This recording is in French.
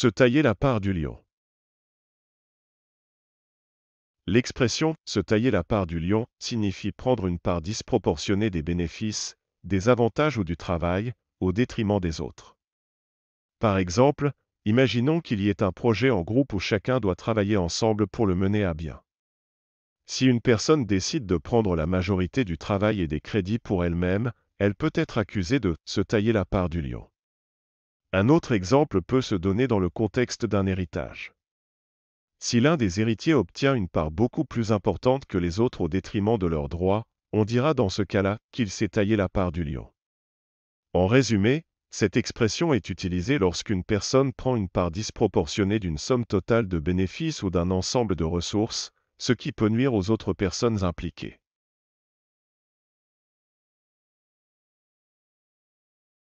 Se tailler la part du lion. L'expression se tailler la part du lion signifie prendre une part disproportionnée des bénéfices, des avantages ou du travail, au détriment des autres. Par exemple, imaginons qu'il y ait un projet en groupe où chacun doit travailler ensemble pour le mener à bien. Si une personne décide de prendre la majorité du travail et des crédits pour elle-même, elle peut être accusée de se tailler la part du lion. Un autre exemple peut se donner dans le contexte d'un héritage. Si l'un des héritiers obtient une part beaucoup plus importante que les autres au détriment de leurs droits, on dira dans ce cas-là qu'il s'est taillé la part du lion. En résumé, cette expression est utilisée lorsqu'une personne prend une part disproportionnée d'une somme totale de bénéfices ou d'un ensemble de ressources, ce qui peut nuire aux autres personnes impliquées.